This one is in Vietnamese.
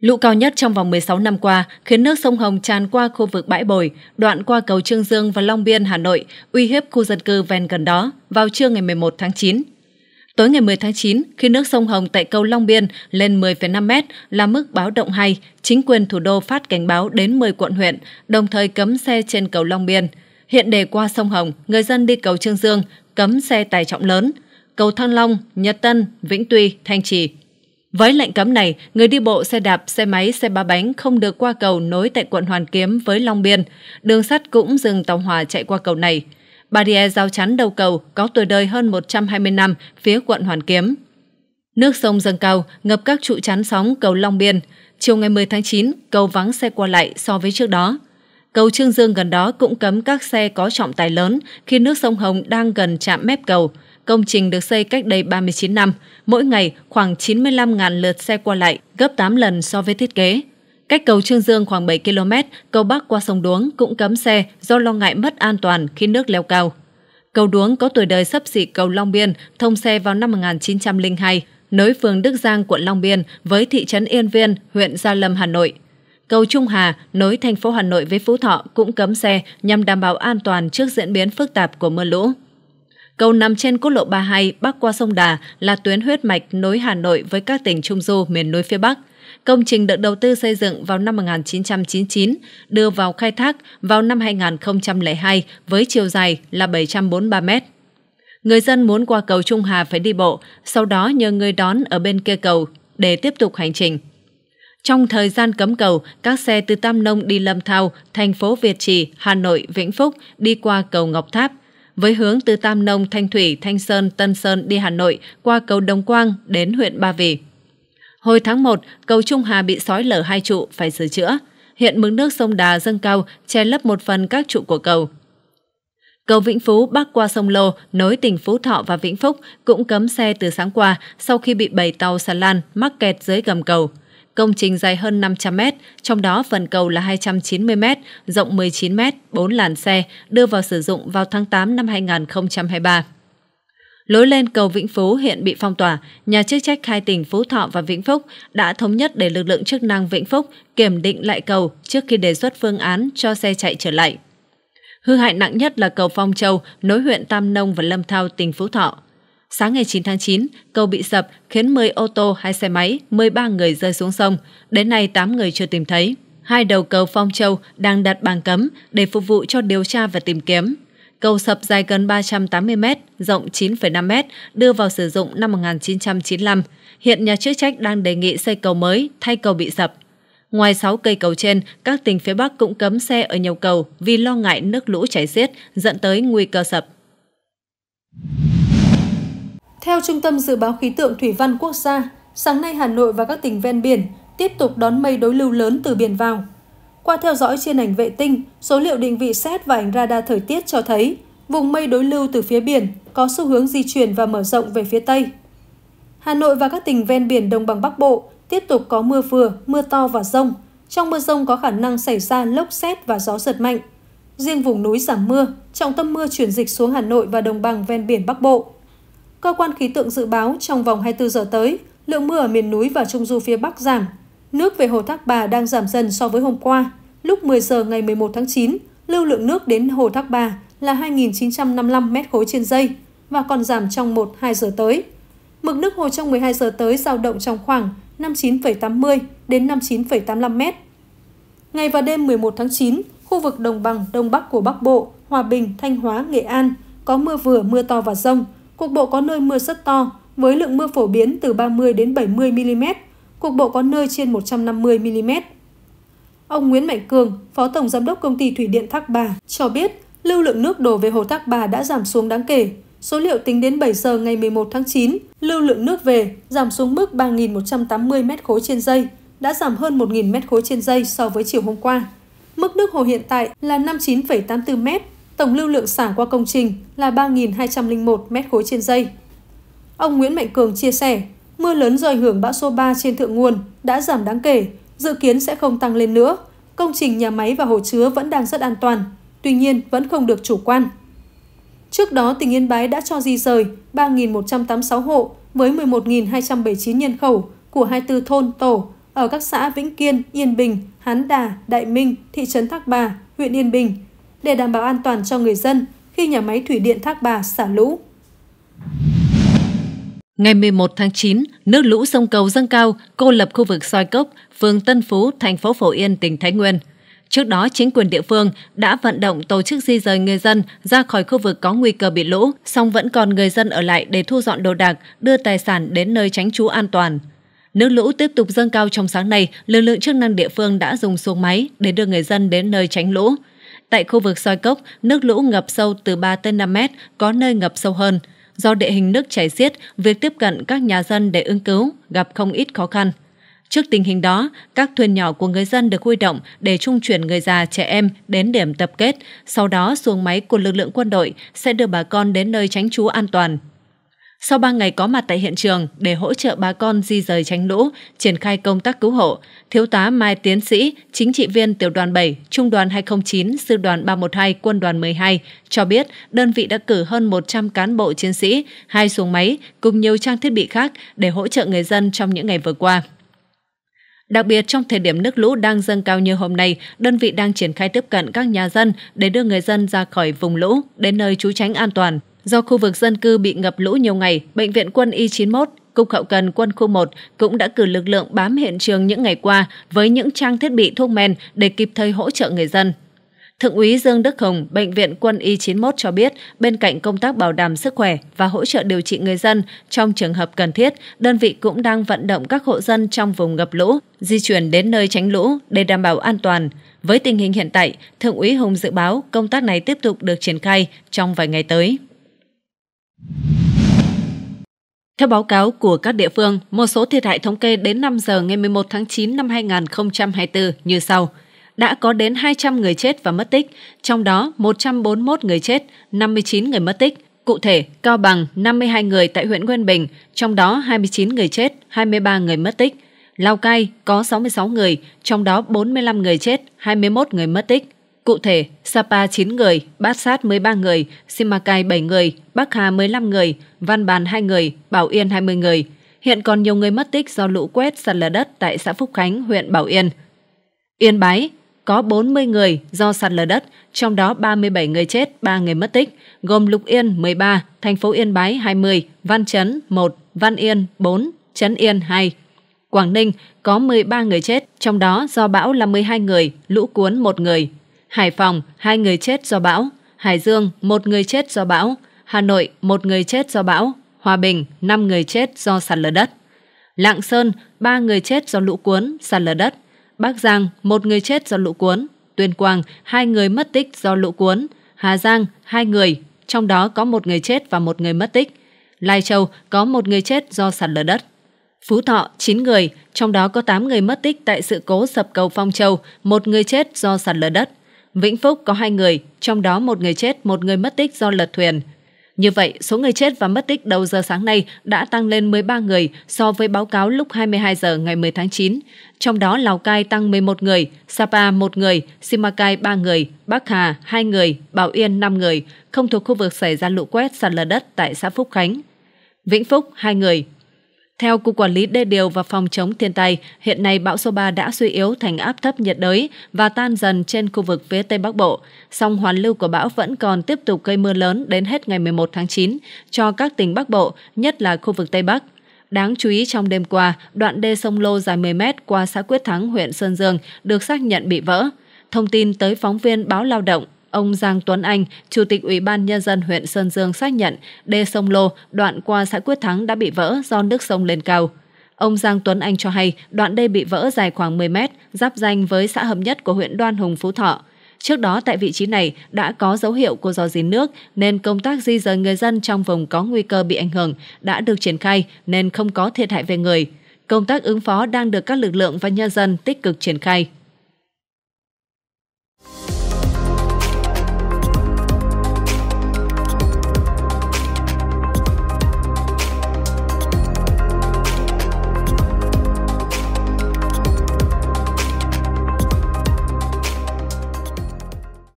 Lũ cao nhất trong vòng 16 năm qua khiến nước sông Hồng tràn qua khu vực bãi bồi, đoạn qua cầu Trương Dương và Long Biên, Hà Nội, uy hiếp khu dân cư ven gần đó vào trưa ngày 11 tháng 9. Tối ngày 10 tháng 9, khi nước sông Hồng tại cầu Long Biên lên 10,5 m là mức báo động 2, chính quyền thủ đô phát cảnh báo đến 10 quận huyện, đồng thời cấm xe trên cầu Long Biên. Hiện để qua sông Hồng, người dân đi cầu Trương Dương cấm xe tải trọng lớn, cầu Thăng Long, Nhật Tân, Vĩnh Tuy, Thanh Trì với lệnh cấm này, người đi bộ, xe đạp, xe máy, xe ba bánh không được qua cầu nối tại quận Hoàn Kiếm với Long Biên. Đường sắt cũng dừng tàu hỏa chạy qua cầu này. Barrier giao chắn đầu cầu có tuổi đời hơn 120 năm phía quận Hoàn Kiếm. Nước sông dâng cao, ngập các trụ chắn sóng cầu Long Biên. Chiều ngày 10 tháng 9, cầu vắng xe qua lại so với trước đó. Cầu Trương Dương gần đó cũng cấm các xe có trọng tài lớn khi nước sông Hồng đang gần chạm mép cầu – Công trình được xây cách đây 39 năm, mỗi ngày khoảng 95.000 lượt xe qua lại, gấp 8 lần so với thiết kế. Cách cầu Trương Dương khoảng 7 km, cầu Bắc qua sông Đuống cũng cấm xe do lo ngại mất an toàn khi nước leo cao. Cầu Đuống có tuổi đời sấp xỉ cầu Long Biên, thông xe vào năm 1902, nối phường Đức Giang quận Long Biên với thị trấn Yên Viên, huyện Gia Lâm, Hà Nội. Cầu Trung Hà nối thành phố Hà Nội với Phú Thọ cũng cấm xe nhằm đảm bảo an toàn trước diễn biến phức tạp của mưa lũ. Cầu nằm trên quốc lộ 32 bắc qua sông Đà là tuyến huyết mạch nối Hà Nội với các tỉnh Trung Du miền núi phía Bắc. Công trình được đầu tư xây dựng vào năm 1999, đưa vào khai thác vào năm 2002 với chiều dài là 743 mét. Người dân muốn qua cầu Trung Hà phải đi bộ, sau đó nhờ người đón ở bên kia cầu để tiếp tục hành trình. Trong thời gian cấm cầu, các xe từ Tam Nông đi Lâm Thao, thành phố Việt Trì, Hà Nội, Vĩnh Phúc đi qua cầu Ngọc Tháp, với hướng từ Tam Nông, Thanh Thủy, Thanh Sơn, Tân Sơn đi Hà Nội qua cầu Đồng Quang đến huyện Ba Vì. Hồi tháng 1, cầu Trung Hà bị sói lở hai trụ phải sửa chữa. Hiện mực nước sông Đà dâng cao, che lấp một phần các trụ của cầu. Cầu Vĩnh Phú bắc qua sông Lô, nối tỉnh Phú Thọ và Vĩnh Phúc cũng cấm xe từ sáng qua sau khi bị bảy tàu sàn lan mắc kẹt dưới gầm cầu. Công trình dài hơn 500 mét, trong đó phần cầu là 290 mét, rộng 19 mét, 4 làn xe, đưa vào sử dụng vào tháng 8 năm 2023. Lối lên cầu Vĩnh Phú hiện bị phong tỏa, nhà chức trách hai tỉnh Phú Thọ và Vĩnh Phúc đã thống nhất để lực lượng chức năng Vĩnh Phúc kiểm định lại cầu trước khi đề xuất phương án cho xe chạy trở lại. Hư hại nặng nhất là cầu Phong Châu nối huyện Tam Nông và Lâm Thao tỉnh Phú Thọ sáng ngày 9 tháng 9, cầu bị sập khiến 10 ô tô, 2 xe máy, 13 người rơi xuống sông. Đến nay 8 người chưa tìm thấy. Hai đầu cầu Phong Châu đang đặt bàn cấm để phục vụ cho điều tra và tìm kiếm. Cầu sập dài gần 380 m, rộng 9,5 m, đưa vào sử dụng năm 1995. Hiện nhà chức trách đang đề nghị xây cầu mới thay cầu bị sập. Ngoài 6 cây cầu trên, các tỉnh phía Bắc cũng cấm xe ở nhiều cầu vì lo ngại nước lũ chảy xiết dẫn tới nguy cơ sập. Theo Trung tâm Dự báo Khí tượng Thủy văn Quốc gia, sáng nay Hà Nội và các tỉnh ven biển tiếp tục đón mây đối lưu lớn từ biển vào. Qua theo dõi trên ảnh vệ tinh, số liệu định vị xét và ảnh radar thời tiết cho thấy vùng mây đối lưu từ phía biển có xu hướng di chuyển và mở rộng về phía Tây. Hà Nội và các tỉnh ven biển Đồng bằng Bắc Bộ tiếp tục có mưa vừa, mưa to và rông. Trong mưa rông có khả năng xảy ra lốc xét và gió giật mạnh. Riêng vùng núi giảm mưa, trọng tâm mưa chuyển dịch xuống Hà Nội và đồng bằng ven biển Bắc Bộ. Cơ quan khí tượng dự báo trong vòng 24 giờ tới, lượng mưa ở miền núi và trung du phía Bắc giảm. Nước về hồ Thác Bà đang giảm dần so với hôm qua. Lúc 10 giờ ngày 11 tháng 9, lưu lượng nước đến hồ Thác Bà là 2.955 mét khối trên dây và còn giảm trong 1-2 giờ tới. Mực nước hồ trong 12 giờ tới giao động trong khoảng 59,80 đến 59,85 mét. Ngày và đêm 11 tháng 9, khu vực đồng bằng Đông Bắc của Bắc Bộ, Hòa Bình, Thanh Hóa, Nghệ An có mưa vừa, mưa to và rông, Cục bộ có nơi mưa rất to, với lượng mưa phổ biến từ 30 đến 70 mm, cục bộ có nơi trên 150 mm. Ông Nguyễn Mạnh Cường, Phó Tổng Giám đốc Công ty Thủy điện Thác Bà, cho biết lưu lượng nước đổ về hồ Thác Bà đã giảm xuống đáng kể. Số liệu tính đến 7 giờ ngày 11 tháng 9, lưu lượng nước về giảm xuống mức 3.180 m3 trên giây, đã giảm hơn 1.000 m3 trên giây so với chiều hôm qua. Mức nước hồ hiện tại là 59,84 m, Tổng lưu lượng xả qua công trình là 3.201 mét khối trên giây. Ông Nguyễn Mạnh Cường chia sẻ, mưa lớn do ảnh hưởng bão số 3 trên thượng nguồn đã giảm đáng kể, dự kiến sẽ không tăng lên nữa. Công trình nhà máy và hồ chứa vẫn đang rất an toàn, tuy nhiên vẫn không được chủ quan. Trước đó, tỉnh Yên Bái đã cho di rời 3.186 hộ với 11.279 nhân khẩu của 24 thôn tổ ở các xã Vĩnh Kiên, Yên Bình, Hán Đà, Đại Minh, thị trấn Thác Bà, huyện Yên Bình để đảm bảo an toàn cho người dân khi nhà máy thủy điện Thác Bà xả lũ. Ngày 11 tháng 9, nước lũ sông Cầu dâng cao, cô lập khu vực soi cốc, phường Tân Phú, thành phố Phổ Yên, tỉnh Thái Nguyên. Trước đó, chính quyền địa phương đã vận động tổ chức di rời người dân ra khỏi khu vực có nguy cơ bị lũ, song vẫn còn người dân ở lại để thu dọn đồ đạc, đưa tài sản đến nơi tránh trú an toàn. Nước lũ tiếp tục dâng cao trong sáng nay, lực lượng chức năng địa phương đã dùng xuồng máy để đưa người dân đến nơi tránh lũ. Tại khu vực soi cốc, nước lũ ngập sâu từ 3 tới 5 mét, có nơi ngập sâu hơn. Do địa hình nước chảy xiết, việc tiếp cận các nhà dân để ứng cứu gặp không ít khó khăn. Trước tình hình đó, các thuyền nhỏ của người dân được huy động để trung chuyển người già, trẻ em đến điểm tập kết, sau đó xuồng máy của lực lượng quân đội sẽ đưa bà con đến nơi tránh trú an toàn. Sau 3 ngày có mặt tại hiện trường để hỗ trợ bà con di rời tránh lũ, triển khai công tác cứu hộ, Thiếu tá Mai Tiến Sĩ, chính trị viên tiểu đoàn 7, Trung đoàn 209, Sư đoàn 312, Quân đoàn 12 cho biết đơn vị đã cử hơn 100 cán bộ chiến sĩ, hai xuồng máy cùng nhiều trang thiết bị khác để hỗ trợ người dân trong những ngày vừa qua. Đặc biệt trong thời điểm nước lũ đang dâng cao như hôm nay, đơn vị đang triển khai tiếp cận các nhà dân để đưa người dân ra khỏi vùng lũ đến nơi trú tránh an toàn. Do khu vực dân cư bị ngập lũ nhiều ngày, Bệnh viện quân Y91, Cục Hậu cần Quân khu 1 cũng đã cử lực lượng bám hiện trường những ngày qua với những trang thiết bị thuốc men để kịp thời hỗ trợ người dân. Thượng úy Dương Đức Hồng, Bệnh viện quân Y91 cho biết, bên cạnh công tác bảo đảm sức khỏe và hỗ trợ điều trị người dân, trong trường hợp cần thiết, đơn vị cũng đang vận động các hộ dân trong vùng ngập lũ di chuyển đến nơi tránh lũ để đảm bảo an toàn. Với tình hình hiện tại, Thượng úy Hùng dự báo công tác này tiếp tục được triển khai trong vài ngày tới. Theo báo cáo của các địa phương, một số thiệt hại thống kê đến 5 giờ ngày 11 tháng 9 năm 2024 như sau. Đã có đến 200 người chết và mất tích, trong đó 141 người chết, 59 người mất tích. Cụ thể, Cao Bằng 52 người tại huyện Nguyên Bình, trong đó 29 người chết, 23 người mất tích. Lào Cai có 66 người, trong đó 45 người chết, 21 người mất tích. Cụ thể, Sapa 9 người, Bát Sát 13 người, Simacai 7 người, Bắc Hà 15 người, Văn Bàn 2 người, Bảo Yên 20 người. Hiện còn nhiều người mất tích do lũ quét sạt lở đất tại xã Phúc Khánh, huyện Bảo Yên. Yên Bái có 40 người do sạt lở đất, trong đó 37 người chết, 3 người mất tích, gồm Lục Yên 13, thành phố Yên Bái 20, Văn Chấn 1, Văn Yên 4, chấn Yên 2. Quảng Ninh có 13 người chết, trong đó do bão là 12 người, lũ cuốn 1 người, Hải Phòng, hai người chết do bão. Hải Dương, một người chết do bão. Hà Nội, một người chết do bão. Hòa Bình, 5 người chết do sạt lở đất. Lạng Sơn, 3 người chết do lũ cuốn, sạt lở đất. Bắc Giang, 1 người chết do lũ cuốn. Tuyên Quang, 2 người mất tích do lũ cuốn. Hà Giang, 2 người, trong đó có 1 người chết và 1 người mất tích. Lai Châu, có 1 người chết do sạt lở đất. Phú Thọ, 9 người, trong đó có 8 người mất tích tại sự cố sập cầu Phong Châu, 1 người chết do sạt lở đất. Vĩnh Phúc có hai người, trong đó một người chết, một người mất tích do lật thuyền. Như vậy, số người chết và mất tích đầu giờ sáng nay đã tăng lên 13 người so với báo cáo lúc 22 giờ ngày 10 tháng 9. Trong đó Lào Cai tăng 11 người, Sapa 1 người, Simacai 3 người, Bắc Hà 2 người, Bảo Yên 5 người, không thuộc khu vực xảy ra lũ quét sạt lở đất tại xã Phúc Khánh. Vĩnh Phúc 2 người, theo Cục Quản lý Đê điều và Phòng chống thiên tai, hiện nay bão số 3 đã suy yếu thành áp thấp nhiệt đới và tan dần trên khu vực phía Tây Bắc Bộ. Song hoàn lưu của bão vẫn còn tiếp tục gây mưa lớn đến hết ngày 11 tháng 9 cho các tỉnh Bắc Bộ, nhất là khu vực Tây Bắc. Đáng chú ý trong đêm qua, đoạn đê sông Lô dài 10 mét qua xã Quyết Thắng, huyện Sơn Dương được xác nhận bị vỡ. Thông tin tới phóng viên báo Lao động Ông Giang Tuấn Anh, Chủ tịch Ủy ban Nhân dân huyện Sơn Dương xác nhận đê sông Lô đoạn qua xã Quyết Thắng đã bị vỡ do nước sông lên cao. Ông Giang Tuấn Anh cho hay đoạn đê bị vỡ dài khoảng 10 mét, giáp danh với xã Hợp Nhất của huyện Đoan Hùng, Phú Thọ. Trước đó tại vị trí này đã có dấu hiệu của do dín nước nên công tác di rời người dân trong vùng có nguy cơ bị ảnh hưởng đã được triển khai nên không có thiệt hại về người. Công tác ứng phó đang được các lực lượng và nhân dân tích cực triển khai.